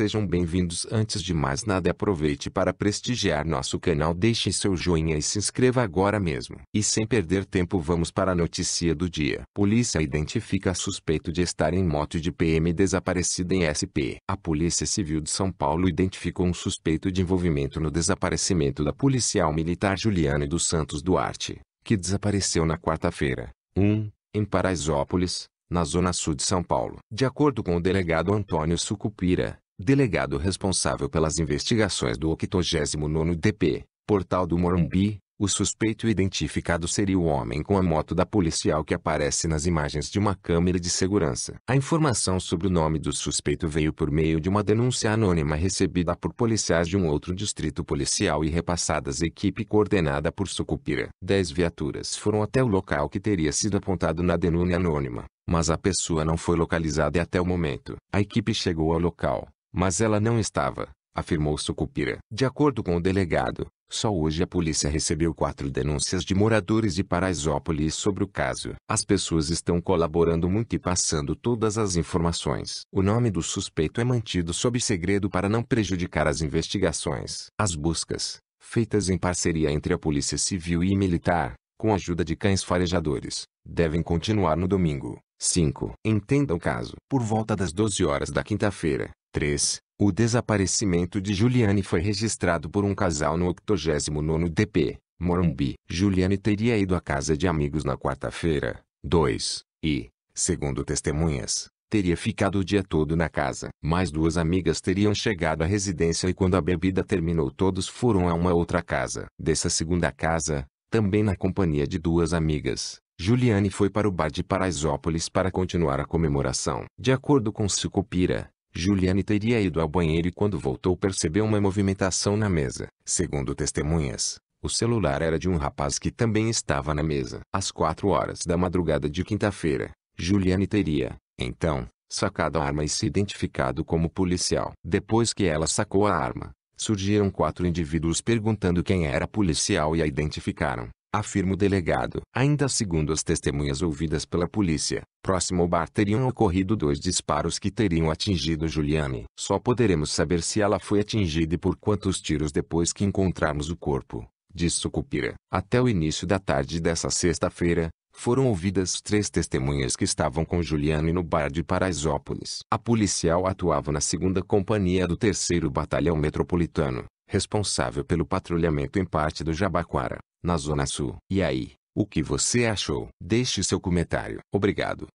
sejam bem-vindos. Antes de mais nada, aproveite para prestigiar nosso canal, deixe seu joinha e se inscreva agora mesmo. E sem perder tempo, vamos para a notícia do dia. Polícia identifica suspeito de estar em moto de PM desaparecida em SP. A Polícia Civil de São Paulo identificou um suspeito de envolvimento no desaparecimento da policial militar Juliana dos Santos Duarte, que desapareceu na quarta-feira, 1, um, em Paraisópolis, na zona sul de São Paulo. De acordo com o delegado Antônio Sucupira, delegado responsável pelas investigações do 89º DP, Portal do Morumbi, o suspeito identificado seria o homem com a moto da policial que aparece nas imagens de uma câmera de segurança. A informação sobre o nome do suspeito veio por meio de uma denúncia anônima recebida por policiais de um outro distrito policial e repassadas à equipe coordenada por Sucupira. Dez viaturas foram até o local que teria sido apontado na denúncia anônima, mas a pessoa não foi localizada até o momento. A equipe chegou ao local mas ela não estava, afirmou Sucupira. De acordo com o delegado, só hoje a polícia recebeu quatro denúncias de moradores de Paraisópolis sobre o caso. As pessoas estão colaborando muito e passando todas as informações. O nome do suspeito é mantido sob segredo para não prejudicar as investigações. As buscas, feitas em parceria entre a Polícia Civil e Militar, com a ajuda de cães farejadores, devem continuar no domingo. 5. Entenda o caso. Por volta das 12 horas da quinta-feira, 3. O desaparecimento de Juliane foi registrado por um casal no 89 DP, Morumbi. Juliane teria ido à casa de amigos na quarta-feira, 2, e, segundo testemunhas, teria ficado o dia todo na casa. Mais duas amigas teriam chegado à residência e quando a bebida terminou todos foram a uma outra casa. Dessa segunda casa, também na companhia de duas amigas, Juliane foi para o bar de Paraisópolis para continuar a comemoração. De acordo com Sucupira, Juliane teria ido ao banheiro e quando voltou percebeu uma movimentação na mesa. Segundo testemunhas, o celular era de um rapaz que também estava na mesa. Às quatro horas da madrugada de quinta-feira, Juliane teria, então, sacado a arma e se identificado como policial. Depois que ela sacou a arma, surgiram quatro indivíduos perguntando quem era policial e a identificaram afirma o delegado. Ainda segundo as testemunhas ouvidas pela polícia, próximo ao bar teriam ocorrido dois disparos que teriam atingido Juliane. Só poderemos saber se ela foi atingida e por quantos tiros depois que encontrarmos o corpo, diz Sucupira. Até o início da tarde dessa sexta-feira, foram ouvidas três testemunhas que estavam com Juliane no bar de Paraisópolis. A policial atuava na segunda companhia do terceiro batalhão metropolitano responsável pelo patrulhamento em parte do Jabaquara na Zona Sul. E aí, o que você achou? Deixe seu comentário. Obrigado.